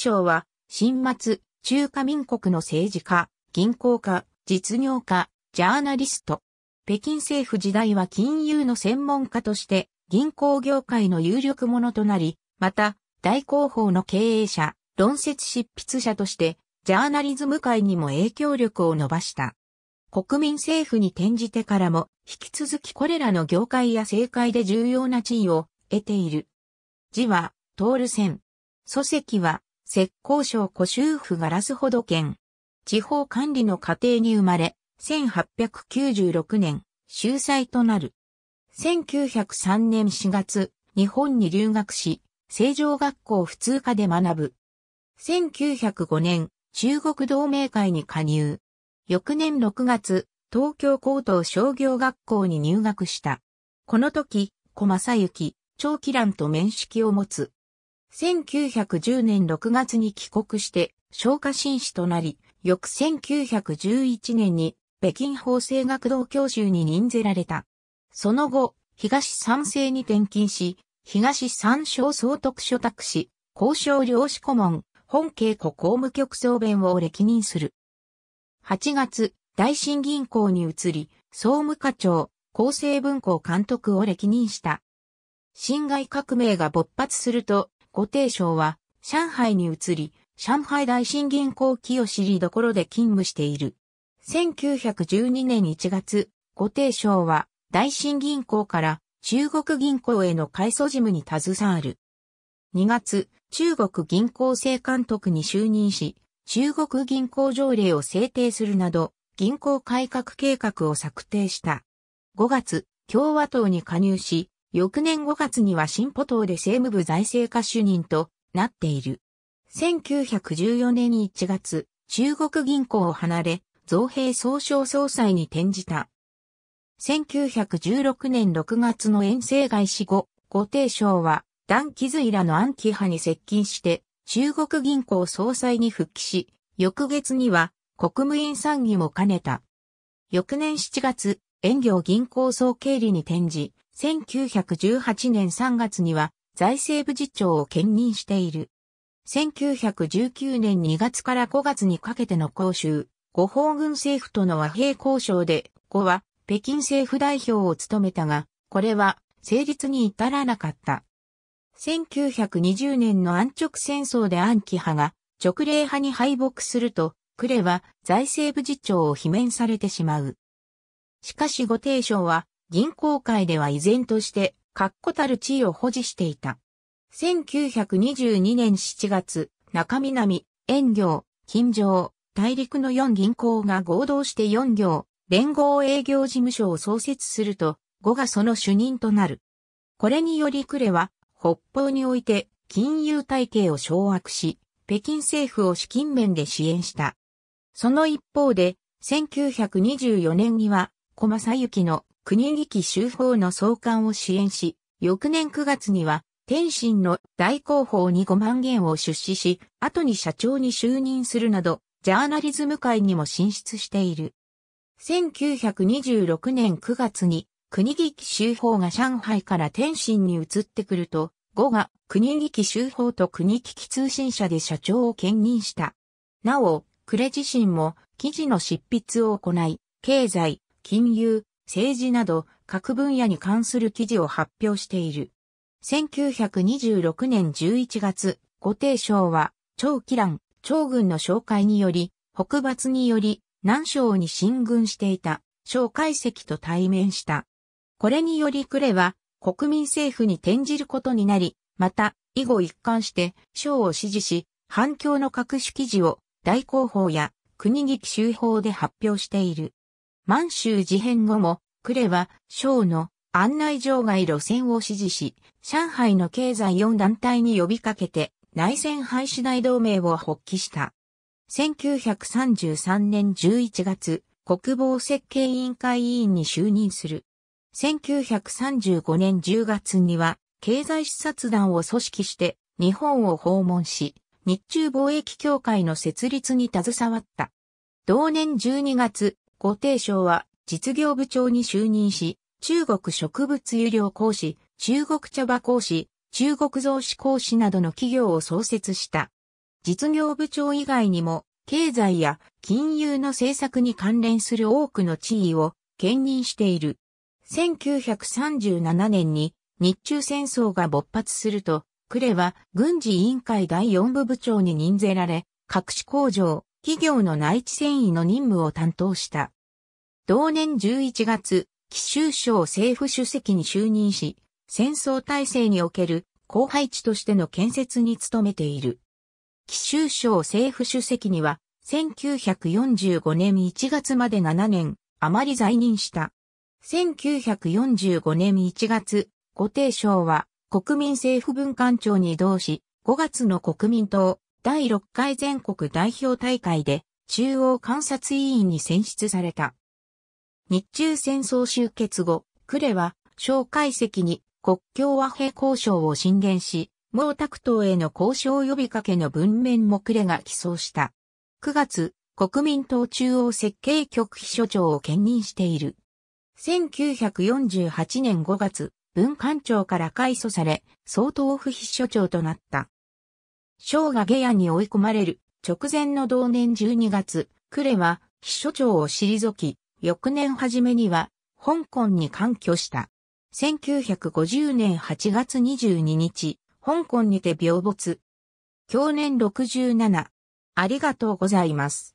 省は、新末、中華民国の政治家、銀行家、実業家、ジャーナリスト。北京政府時代は金融の専門家として、銀行業界の有力者となり、また、大広報の経営者、論説執筆者として、ジャーナリズム界にも影響力を伸ばした。国民政府に転じてからも、引き続きこれらの業界や政界で重要な地位を得ている。字は、トールセ祖籍は、浙江省古州府ガラスほど県。地方管理の家庭に生まれ、1896年、秀才となる。1903年4月、日本に留学し、成城学校普通科で学ぶ。1905年、中国同盟会に加入。翌年6月、東京高等商業学校に入学した。この時、小正幸、長期乱と面識を持つ。1910年6月に帰国して、昇華進士となり、翌1911年に北京法政学堂教授に任ぜられた。その後、東三省に転勤し、東三省総督所託士、交渉領士顧問、本慶子公務局総弁を歴任する。8月、大新銀行に移り、総務課長、厚生文庫監督を歴任した。侵害革命が勃発すると、ご定省は、上海に移り、上海大新銀行清尻どころで勤務している。1912年1月、ご定省は、大新銀行から中国銀行への改装事務に携わる。2月、中国銀行政監督に就任し、中国銀行条例を制定するなど、銀行改革計画を策定した。5月、共和党に加入し、翌年5月には新ポ党で政務部財政課主任となっている。1914年1月、中国銀行を離れ、造幣総省総裁に転じた。1916年6月の遠征外死後、後帝省は、段ズイラの暗記派に接近して、中国銀行総裁に復帰し、翌月には、国務院参議も兼ねた。翌年7月、遠行銀行総経理に転じ、1918年3月には財政部次長を兼任している。1919年2月から5月にかけての講習、五方軍政府との和平交渉で、五は北京政府代表を務めたが、これは成立に至らなかった。1920年の安直戦争で安徽派が直令派に敗北すると、呉は財政部次長を罷免されてしまう。しかしご提唱は銀行界では依然として、確固たる地位を保持していた。1922年7月、中南、遠行、金城、大陸の4銀行が合同して4行、連合営業事務所を創設すると、5がその主任となる。これにより呉は、北方において金融体系を掌握し、北京政府を資金面で支援した。その一方で、1924年には、駒佐幸の国劇修法の創刊を支援し、翌年9月には、天津の大広報に5万元を出資し、後に社長に就任するなど、ジャーナリズム界にも進出している。1926年9月に、国劇修法が上海から天津に移ってくると、5が国劇修法と国機通信社で社長を兼任した。なお、呉自身も記事の執筆を行い、経済、金融、政治など各分野に関する記事を発表している。1926年11月、ご提唱は、長期乱、長軍の紹介により、北伐により、南省に進軍していた、蒋介石と対面した。これにより呉は、国民政府に転じることになり、また、以後一貫して、賞を支持し、反響の各種記事を、大広報や、国劇集報で発表している。満州事変後も、クレは、省の案内場外路線を支持し、上海の経済4団体に呼びかけて、内戦廃止大同盟を発起した。1933年11月、国防設計委員会委員に就任する。1935年10月には、経済視察団を組織して日本を訪問し、日中貿易協会の設立に携わった。同年12月、ご提唱は実業部長に就任し、中国植物油料講師、中国茶葉講師、中国増資講師などの企業を創設した。実業部長以外にも、経済や金融の政策に関連する多くの地位を兼任している。1937年に日中戦争が勃発すると、クレは軍事委員会第4部部長に任ぜられ、各種工場、企業の内地繊維の任務を担当した。同年11月、奇州省政府主席に就任し、戦争体制における後輩地としての建設に努めている。奇州省政府主席には、1945年1月まで7年、余り在任した。1945年1月、後廷省は国民政府文官庁に移動し、5月の国民党、第6回全国代表大会で中央監察委員に選出された。日中戦争終結後、呉は蒋介石に国境和平交渉を進言し、毛沢東への交渉呼びかけの文面も呉が起草した。9月、国民党中央設計局秘書長を兼任している。1948年5月、文官庁から改組され、総統府秘書長となった。章が下野に追い込まれる直前の同年12月、呉は秘書長を退き、翌年初めには香港に干挙した。1950年8月22日、香港にて病没。去年67。ありがとうございます。